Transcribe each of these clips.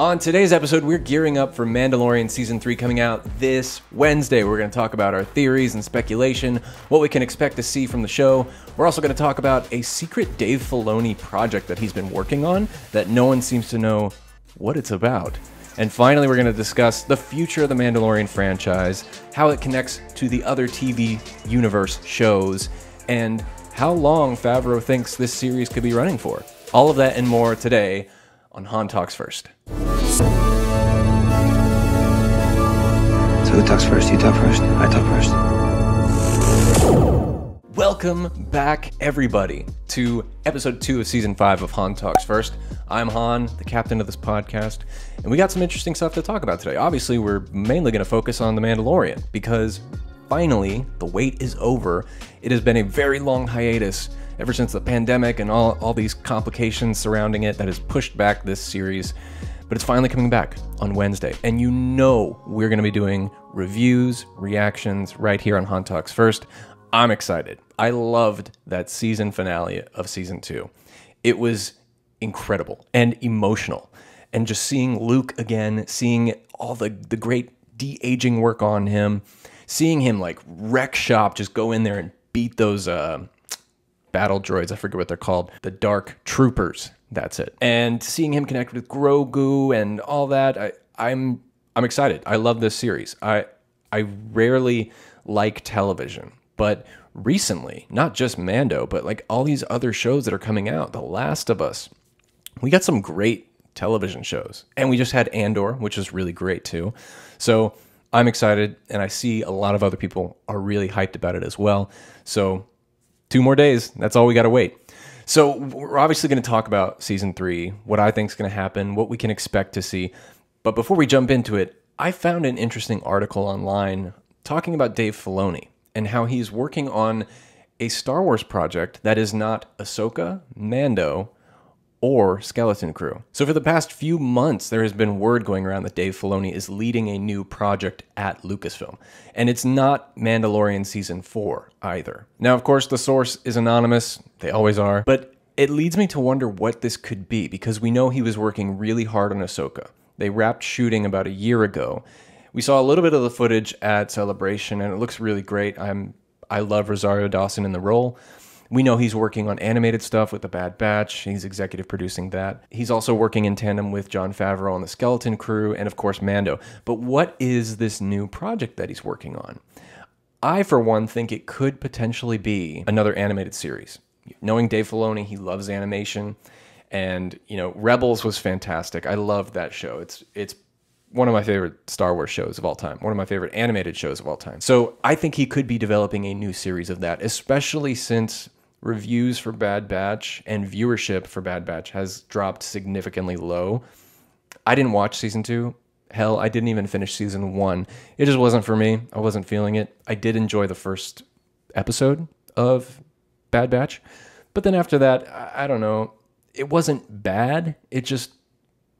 On today's episode, we're gearing up for Mandalorian Season 3 coming out this Wednesday. We're going to talk about our theories and speculation, what we can expect to see from the show. We're also going to talk about a secret Dave Filoni project that he's been working on that no one seems to know what it's about. And finally, we're going to discuss the future of the Mandalorian franchise, how it connects to the other TV universe shows, and how long Favreau thinks this series could be running for. All of that and more today on Han Talks First. So who talks first? You talk first. I talk first. Welcome back, everybody, to episode two of season five of Han Talks First. I'm Han, the captain of this podcast, and we got some interesting stuff to talk about today. Obviously, we're mainly going to focus on The Mandalorian because finally the wait is over. It has been a very long hiatus ever since the pandemic and all, all these complications surrounding it that has pushed back this series. But it's finally coming back on Wednesday. And you know we're going to be doing reviews, reactions right here on Haunt Talks First. I'm excited. I loved that season finale of season two. It was incredible and emotional. And just seeing Luke again, seeing all the, the great de aging work on him, seeing him like wreck shop, just go in there and beat those uh, battle droids. I forget what they're called. The Dark Troopers. That's it. And seeing him connect with Grogu and all that, I, I'm I'm excited. I love this series. I I rarely like television, but recently, not just Mando, but like all these other shows that are coming out, The Last of Us. We got some great television shows. And we just had Andor, which is really great too. So I'm excited, and I see a lot of other people are really hyped about it as well. So two more days. That's all we got to wait. So we're obviously going to talk about season three, what I think is going to happen, what we can expect to see. But before we jump into it, I found an interesting article online talking about Dave Filoni and how he's working on a Star Wars project that is not Ahsoka, Mando, or Skeleton Crew. So, for the past few months, there has been word going around that Dave Filoni is leading a new project at Lucasfilm, and it's not Mandalorian Season 4 either. Now, of course, the source is anonymous, they always are, but it leads me to wonder what this could be because we know he was working really hard on Ahsoka. They wrapped shooting about a year ago. We saw a little bit of the footage at Celebration, and it looks really great. I'm I love Rosario Dawson in the role, we know he's working on animated stuff with The Bad Batch. He's executive producing that. He's also working in tandem with John Favreau on the Skeleton Crew and, of course, Mando. But what is this new project that he's working on? I, for one, think it could potentially be another animated series. Knowing Dave Filoni, he loves animation. And, you know, Rebels was fantastic. I loved that show. It's, it's one of my favorite Star Wars shows of all time, one of my favorite animated shows of all time. So I think he could be developing a new series of that, especially since reviews for Bad Batch and viewership for Bad Batch has dropped significantly low. I didn't watch season two. Hell, I didn't even finish season one. It just wasn't for me. I wasn't feeling it. I did enjoy the first episode of Bad Batch, but then after that, I, don't know. It wasn't bad. It just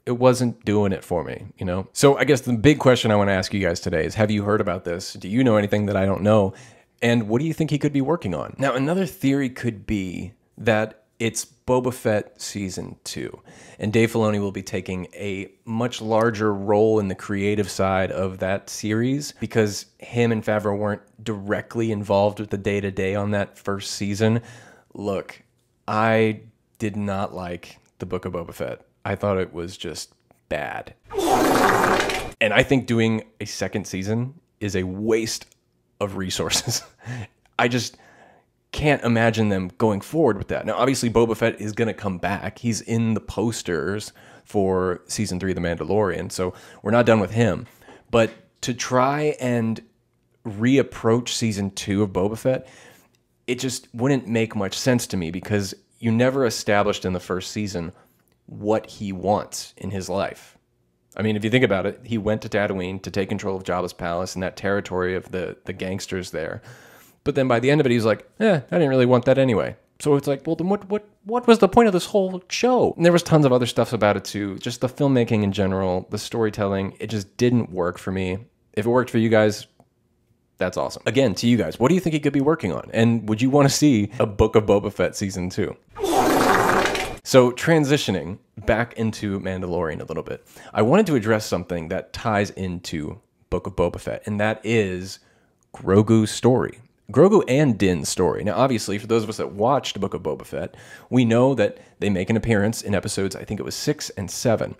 it wasn't doing it for me, you know? So I guess the big question I want to ask you guys today is have you heard about this? Do you know anything that I don't know? And what do you think he could be working on? Now, another theory could be that it's Boba Fett season two, and Dave Filoni will be taking a much larger role in the creative side of that series because him and Favreau weren't directly involved with the day to day on that first season. Look, I did not like the Book of Boba Fett. I thought it was just bad. And I think doing a second season is a waste of resources. I just can't imagine them going forward with that. Now, obviously, Boba Fett is going to come back. He's in the posters for season three of The Mandalorian, so we're not done with him. But to try and reapproach season two of Boba Fett, it just wouldn't make much sense to me because you never established in the first season what he wants in his life. I mean, if you think about it, he went to Tatooine to take control of Jabba's palace and that territory of the the gangsters there. But then by the end of it, he's like, "Eh, I didn't really want that anyway." So it's like, well, then what what what was the point of this whole show? And there was tons of other stuff about it too. Just the filmmaking in general, the storytelling, it just didn't work for me. If it worked for you guys, that's awesome. Again, to you guys, what do you think he could be working on? And would you want to see a Book of Boba Fett season two? So, transitioning back into Mandalorian a little bit, I wanted to address something that ties into Book of Boba Fett, and that is Grogu's story. Grogu and Din's story. Now, obviously, for those of us that watched Book of Boba Fett, we know that they make an appearance in episodes, I think it was six and seven.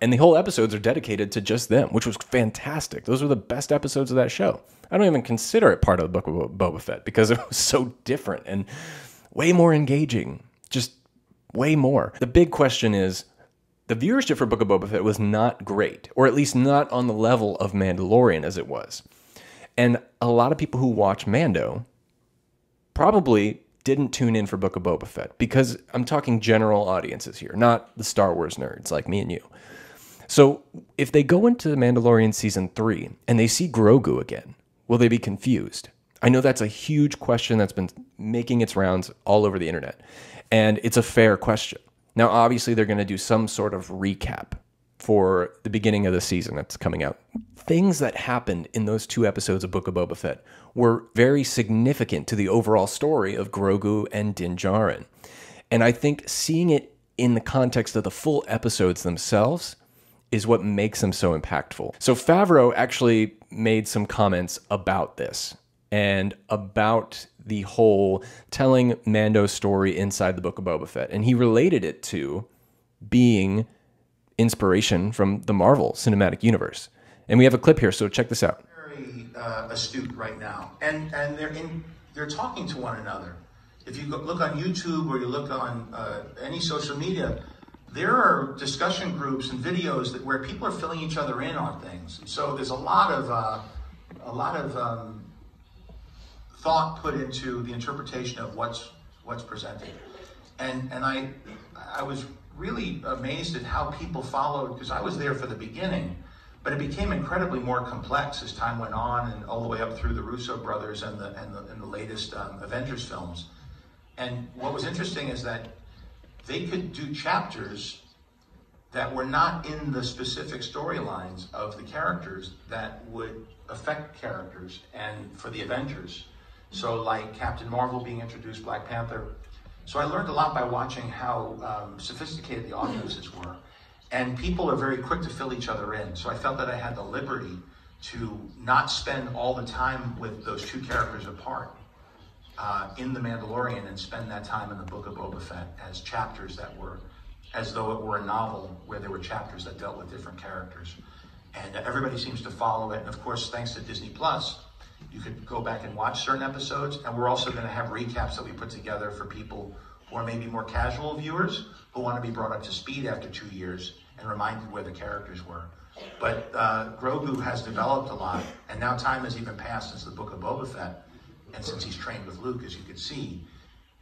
And the whole episodes are dedicated to just them, which was fantastic. Those were the best episodes of that show. I don't even consider it part of the Book of Boba Fett because it was so different and way more engaging. Just way more. The big question is the viewership for Book of Boba Fett was not great, or at least not on the level of Mandalorian as it was. And a lot of people who watch Mando probably didn't tune in for Book of Boba Fett because I'm talking general audiences here, not the Star Wars nerds like me and you. So if they go into Mandalorian season three and they see Grogu again, will they be confused? I know that's a huge question that's been making its rounds all over the internet. And it's a fair question. Now, obviously, they're going to do some sort of recap for the beginning of the season that's coming out. Things that happened in those two episodes of Book of Boba Fett were very significant to the overall story of Grogu and Din Djarin. And I think seeing it in the context of the full episodes themselves is what makes them so impactful. So Favreau actually made some comments about this and about the whole telling Mando's story inside the book of Boba Fett. And he related it to being inspiration from the Marvel Cinematic Universe. And we have a clip here, so check this out. Very uh, astute right now, and and they're in they're talking to one another. If you look on YouTube or you look on uh, any social media, there are discussion groups and videos that where people are filling each other in on things. so there's a lot of uh, a lot of um, thought put into the interpretation of what's what's presented. And and I I was really amazed at how people followed because I was there for the beginning, but it became incredibly more complex as time went on and all the way up through the Russo brothers and the and the, and the latest um, Avengers films. And what was interesting is that they could do chapters that were not in the specific storylines of the characters that would affect characters and for the Avengers so like Captain Marvel being introduced, Black Panther. So I learned a lot by watching how um, sophisticated the audiences were. And people are very quick to fill each other in. So I felt that I had the liberty to not spend all the time with those two characters apart uh, in The Mandalorian and spend that time in the Book of Boba Fett as chapters that were, as though it were a novel where there were chapters that dealt with different characters. And everybody seems to follow it. And of course, thanks to Disney Plus, you could go back and watch certain episodes, and we're also going to have recaps that we put together for people who are maybe more casual viewers who want to be brought up to speed after two years and reminded where the characters were. But uh, Grogu has developed a lot, and now time has even passed since the Book of Boba Fett, and since he's trained with Luke, as you can see,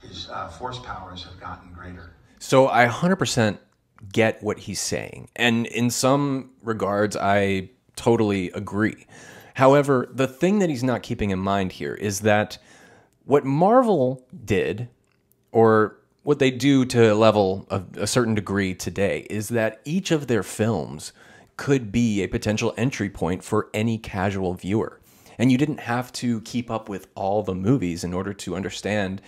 his uh, force powers have gotten greater. So I 100% get what he's saying, and in some regards, I totally agree. However, the thing that he's not keeping in mind here is that what Marvel did, or what they do to a level of a certain degree today, is that each of their films could be a potential entry point for any casual viewer. And you didn't have to keep up with all the movies in order to understand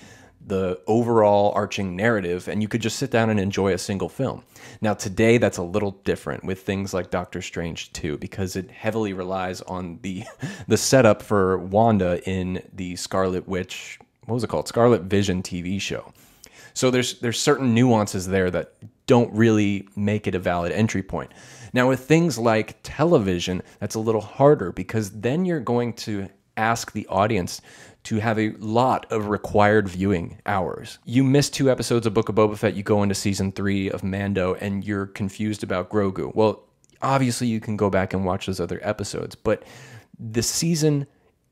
the overall arching narrative, and you could just sit down and enjoy a single film. Now, today, that's a little different with things like Doctor Strange 2, because it heavily relies on the, the setup for Wanda in the Scarlet Witch, what was it called? Scarlet Vision TV show. So there's, there's certain nuances there that don't really make it a valid entry point. Now, with things like television, that's a little harder because then you're going to ask the audience to have a lot of required viewing hours. You miss two episodes of Book of Boba Fett, you go into season three of Mando, and you're confused about Grogu. Well, obviously you can go back and watch those other episodes, but the season,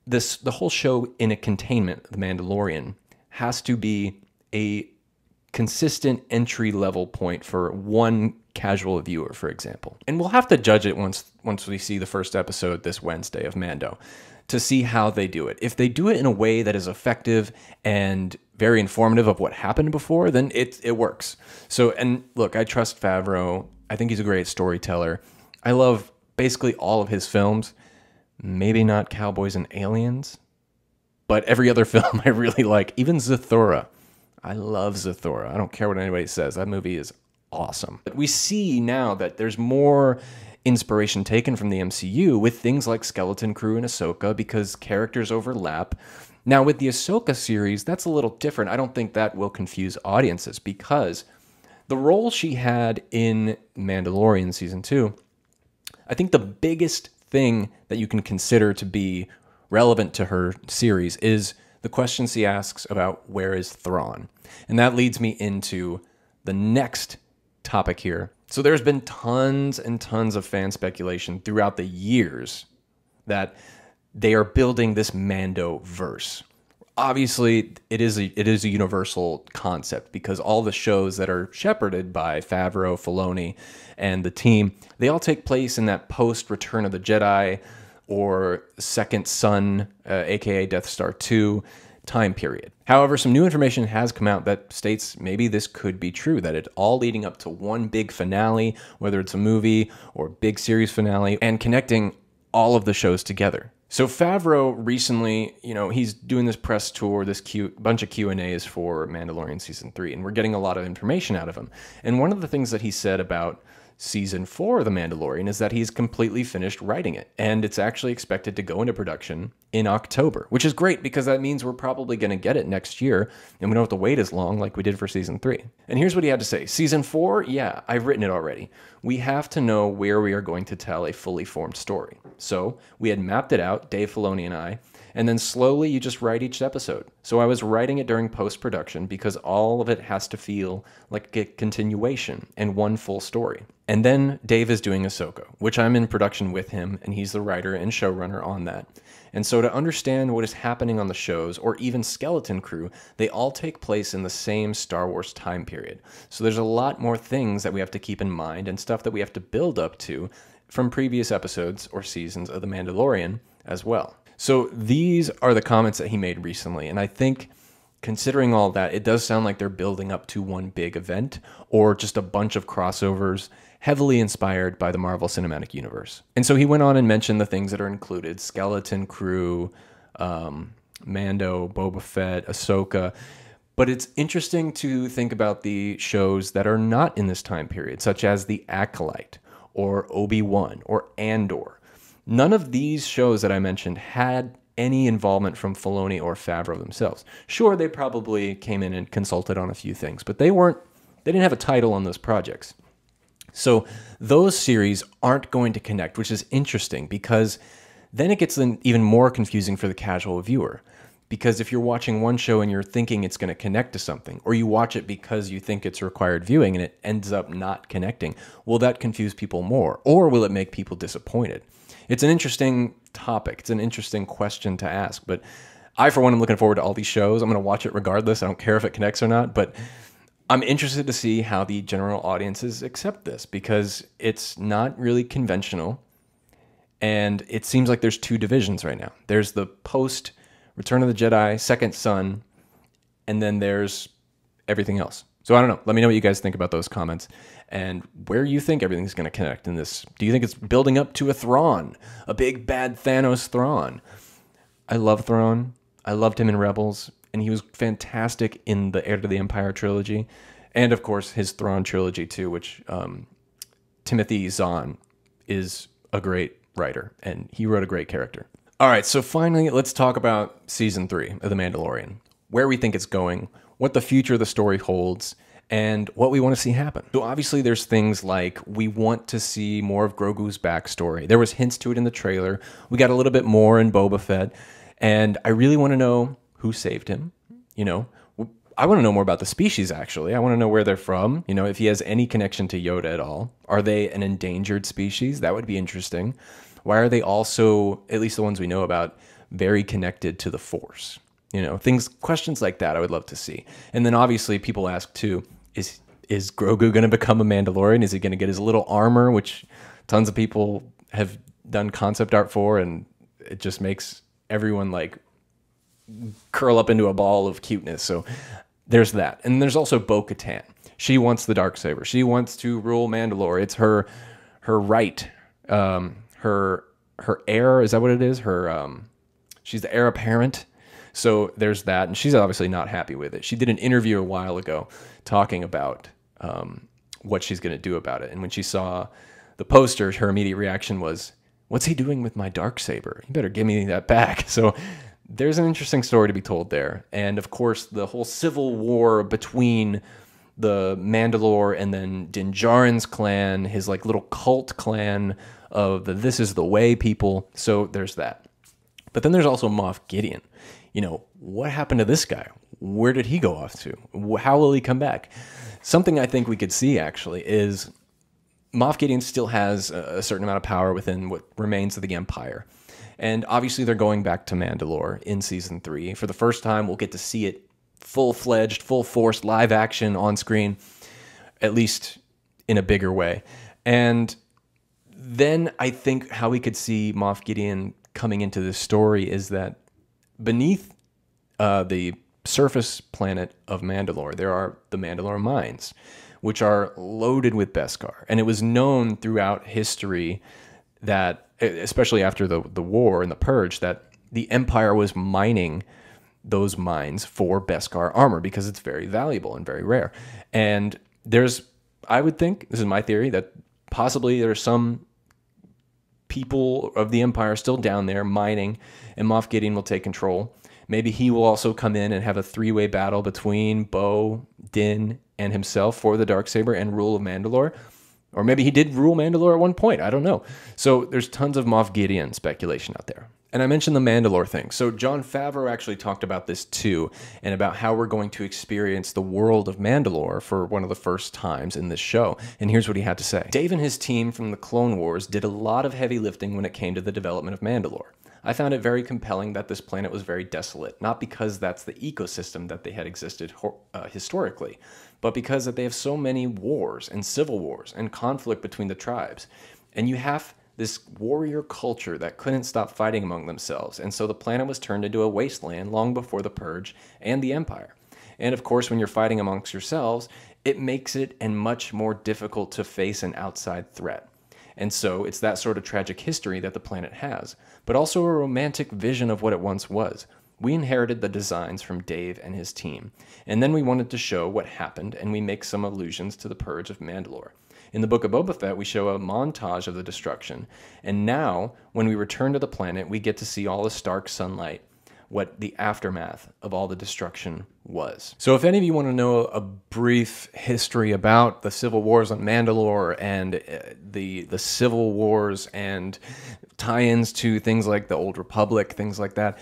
this the whole show in a containment, The Mandalorian, has to be a consistent entry level point for one casual viewer, for example. And we'll have to judge it once once we see the first episode this Wednesday of Mando to see how they do it. If they do it in a way that is effective and very informative of what happened before, then it it works. So and look, I trust Favreau. I think he's a great storyteller. I love basically all of his films. Maybe not Cowboys and Aliens, but every other film I really like, even Zathura. I love Zathura. I don't care what anybody says. That movie is awesome. But we see now that there's more inspiration taken from the MCU with things like Skeleton Crew and Ahsoka because characters overlap. Now, with the Ahsoka series, that's a little different. I don't think that will confuse audiences because the role she had in Mandalorian season two, I think the biggest thing that you can consider to be relevant to her series is the questions she asks about where is Thrawn. And that leads me into the next topic here, so there's been tons and tons of fan speculation throughout the years that they are building this Mando verse. Obviously, it is a, it is a universal concept because all the shows that are shepherded by Favreau, Filoni, and the team, they all take place in that post Return of the Jedi or Second Son, uh, aka Death Star 2 time period. However, some new information has come out that states maybe this could be true, that it's all leading up to one big finale, whether it's a movie or big series finale, and connecting all of the shows together. So Favreau recently, you know, he's doing this press tour, this cute bunch of Q&As for Mandalorian season 3 and we're getting a lot of information out of him. And one of the things that he said about season four of The Mandalorian is that he's completely finished writing it, and it's actually expected to go into production in October, which is great because that means we're probably going to get it next year, and we don't have to wait as long like we did for season three. And here's what he had to say Season four, yeah, I've written it already. We have to know where we are going to tell a fully formed story. So we had mapped it out, Dave Filoni and I, and then slowly you just write each episode. So I was writing it during post production because all of it has to feel like a continuation and one full story. And then Dave is doing Ahsoka, which I'm in production with him, and he's the writer and showrunner on that. And so to understand what is happening on the shows, or even Skeleton Crew, they all take place in the same Star Wars time period. So there's a lot more things that we have to keep in mind and stuff that we have to build up to from previous episodes or seasons of The Mandalorian as well. So these are the comments that he made recently. And I think considering all that, it does sound like they're building up to one big event or just a bunch of crossovers heavily inspired by the Marvel Cinematic Universe. And so he went on and mentioned the things that are included Skeleton Crew, um, Mando, Boba Fett, Ahsoka. But it's interesting to think about the shows that are not in this time period, such as The Acolyte or Obi Wan or Andor. None of these shows that I mentioned had any involvement from Filoni or Favreau themselves. Sure, they probably came in and consulted on a few things, but they weren't they didn't have a title on those projects. So those series aren't going to connect, which is interesting because then it gets even more confusing for the casual viewer. Because if you're watching one show and you're thinking it's going to connect to something, or you watch it because you think it's required viewing and it ends up not connecting, will that confuse people more? Or will it make people disappointed? It's an interesting topic. It's an interesting question to ask. But I, for one, am looking forward to all these shows. I'm going to watch it regardless. I don't care if it connects or not. But I'm interested to see how the general audiences accept this because it's not really conventional. And it seems like there's two divisions right now there's the post Return of the Jedi, Second Son, and then there's everything else. So I don't know. Let me know what you guys think about those comments and where you think everything's going to connect in this. Do you think it's building up to a Thrawn, a big bad Thanos Thrawn? I love Thrawn. I loved him in Rebels, and he was fantastic in the Heir to the Empire trilogy, and of course his Thrawn trilogy too, which um, Timothy Zahn is a great writer, and he wrote a great character. All right, so finally, let's talk about season three of The Mandalorian, where we think it's going, what the future of the story holds, and what we want to see happen. So obviously there's things like we want to see more of Grogu's backstory. There was hints to it in the trailer. We got a little bit more in Boba Fett, and I really want to know who saved him, you know? I want to know more about the species actually. I want to know where they're from, you know, if he has any connection to Yoda at all. Are they an endangered species? That would be interesting. Why are they also, at least the ones we know about, very connected to the Force? You know, things questions like that I would love to see. And then obviously people ask too, is is Grogu going to become a Mandalorian? Is he going to get his little armor, which tons of people have done concept art for, and it just makes everyone like curl up into a ball of cuteness. So there's that, and there's also Bo Katan. She wants the dark saber. She wants to rule Mandalore. It's her her right. Um, her her heir is that what it is? Her um, she's the heir apparent so there's that, and she's obviously not happy with it. She did an interview a while ago talking about um, what she's going to do about it, and when she saw the poster, her immediate reaction was, "What's he doing with my dark saber? You better give me that back." So there's an interesting story to be told there, and of course the whole civil war between the Mandalore and then Dinjarin's clan, his like little cult clan of the This Is the Way people. So there's that. But then there's also Moff Gideon you know, what happened to this guy? Where did he go off to? How will he come back? Something I think we could see actually is Moff Gideon still has a certain amount of power within what remains of the Empire. And obviously, they're going back to Mandalore in season three. For the first time, we'll get to see it full fledged, full force, live action on screen, at least in a bigger way. And then I think how we could see Moff Gideon coming into this story is that beneath uh, the surface planet of Mandalore, there are the Mandalore mines, which are loaded with Beskar. And it was known throughout history that, especially after the, the war and the purge, that the Empire was mining those mines for Beskar armor because it's very valuable and very rare. And there's, I would think, this is my theory, that possibly there's some people of the empire are still down there mining, and Moff Gideon will take control. Maybe he will also come in and have a three way battle between Bo, Din, and himself for the dark saber and rule of Mandalore. Or maybe he did rule Mandalore at one point. I don't know. So there's tons of Moff Gideon speculation out there. And I mentioned the Mandalore thing. So John Favreau actually talked about this too, and about how we're going to experience the world of Mandalore for one of the first times in this show. And here's what he had to say. Dave and his team from the Clone Wars did a lot of heavy lifting when it came to the development of Mandalore. I found it very compelling that this planet was very desolate, not because that's the ecosystem that they had existed uh, historically, but because that they have so many wars and civil wars and conflict between the tribes. And you have this warrior culture that couldn't stop fighting among themselves, and so the planet was turned into a wasteland long before the Purge and the Empire. And of course, when you're fighting amongst yourselves, it makes it and much more difficult to face an outside threat. And so it's that sort of tragic history that the planet has, but also a romantic vision of what it once was. We inherited the designs from Dave and his team, and then we wanted to show what happened, and we make some allusions to the Purge of Mandalore. In the book of Boba Fett, we show a montage of the destruction. And now, when we return to the planet, we get to see all the Stark sunlight, what the aftermath of all the destruction was. So if any of you want to know a brief history about the civil wars on Mandalore and uh, the the civil wars and tie-ins to things like the Old Republic, things like that,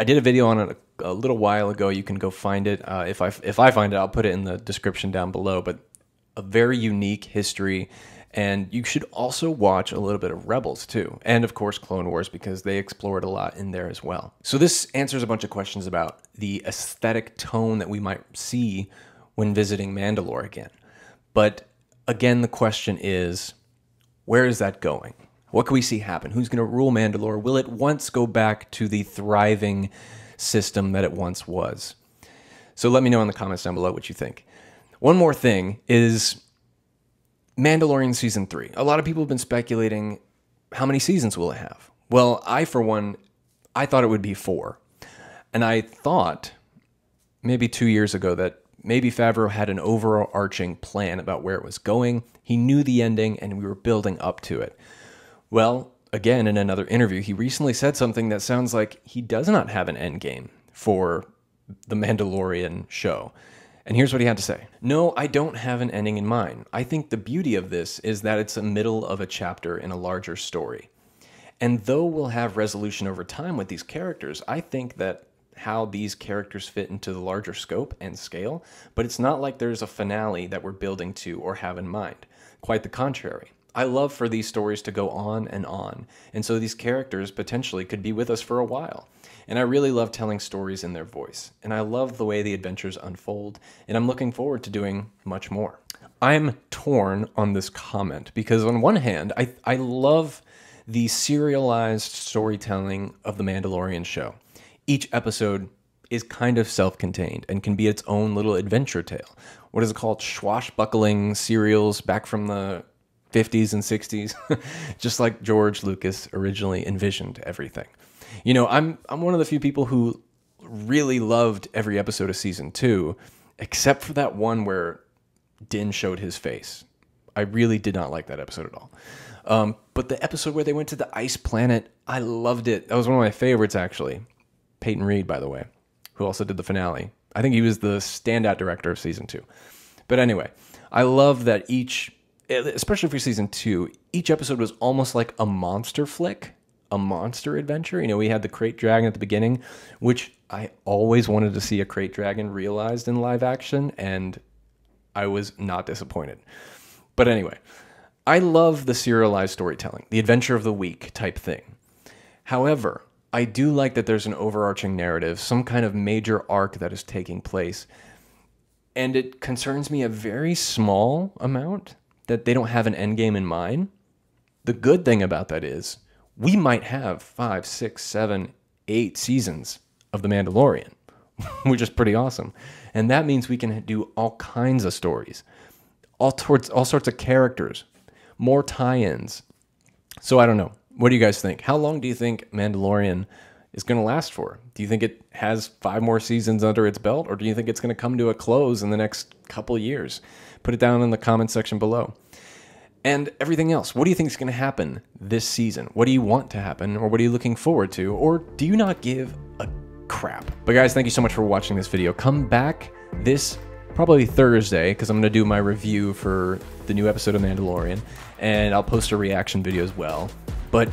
I did a video on it a, a little while ago. You can go find it. Uh, if I if I find it, I'll put it in the description down below. But a very unique history. And you should also watch a little bit of Rebels too, and of course Clone Wars because they explored a lot in there as well. So, this answers a bunch of questions about the aesthetic tone that we might see when visiting Mandalore again. But again, the question is where is that going? What can we see happen? Who's going to rule Mandalore? Will it once go back to the thriving system that it once was? So let me know in the comments down below what you think. One more thing is Mandalorian season three. A lot of people have been speculating how many seasons will it have? Well, I, for one, I thought it would be four. And I thought maybe two years ago that maybe Favreau had an overarching plan about where it was going. He knew the ending and we were building up to it. Well, again, in another interview, he recently said something that sounds like he does not have an end game for the Mandalorian show. And here's what he had to say No, I don't have an ending in mind. I think the beauty of this is that it's a middle of a chapter in a larger story. And though we'll have resolution over time with these characters, I think that how these characters fit into the larger scope and scale, but it's not like there's a finale that we're building to or have in mind. Quite the contrary. I love for these stories to go on and on. And so these characters potentially could be with us for a while. And I really love telling stories in their voice. And I love the way the adventures unfold. And I'm looking forward to doing much more. I'm torn on this comment because, on one hand, I, I love the serialized storytelling of The Mandalorian show. Each episode is kind of self contained and can be its own little adventure tale. What is it called? Swashbuckling serials back from the 50s and 60s, just like George Lucas originally envisioned everything. You know, I'm I'm one of the few people who really loved every episode of season 2 except for that one where Din showed his face. I really did not like that episode at all. Um, but the episode where they went to the ice planet, I loved it. That was one of my favorites, actually. Peyton Reed, by the way, who also did the finale. I think he was the standout director of season two. But anyway, I love that each especially for season two, each episode was almost like a monster flick, a monster adventure. You know, we had the crate dragon at the beginning, which I always wanted to see a crate dragon realized in live action, and I was not disappointed. But anyway, I love the serialized storytelling, the adventure of the week type thing. However, I do like that there's an overarching narrative, some kind of major arc that is taking place. And it concerns me a very small amount that they don't have an end game in mind. The good thing about that is we might have five, six, seven, eight seasons of The Mandalorian, which is pretty awesome. And that means we can do all kinds of stories, all towards all sorts of characters, more tie-ins. So I don't know. What do you guys think? How long do you think Mandalorian is going to last for? Do you think it has five more seasons under its belt, or do you think it's going to come to a close in the next couple years? Put it down in the comment section below. And everything else. What do you think is going to happen this season? What do you want to happen? Or what are you looking forward to? Or do you not give a crap? But guys, thank you so much for watching this video. Come back this probably Thursday because I'm going to do my review for the new episode of Mandalorian and I'll post a reaction video as well. But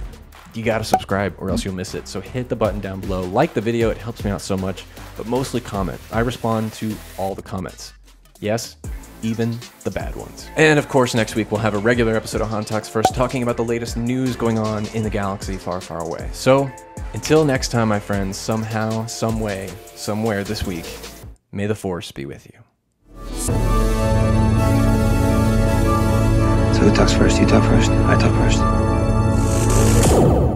you got to subscribe or else you'll miss it. So hit the button down below, like the video, it helps me out so much, but mostly comment. I respond to all the comments. Yes, even the bad ones. And of course, next week we'll have a regular episode of talks First talking about the latest news going on in the galaxy far, far away. So until next time, my friends, somehow, some way, somewhere this week, may the Force be with you. So who talks first? You talk first? I talk first.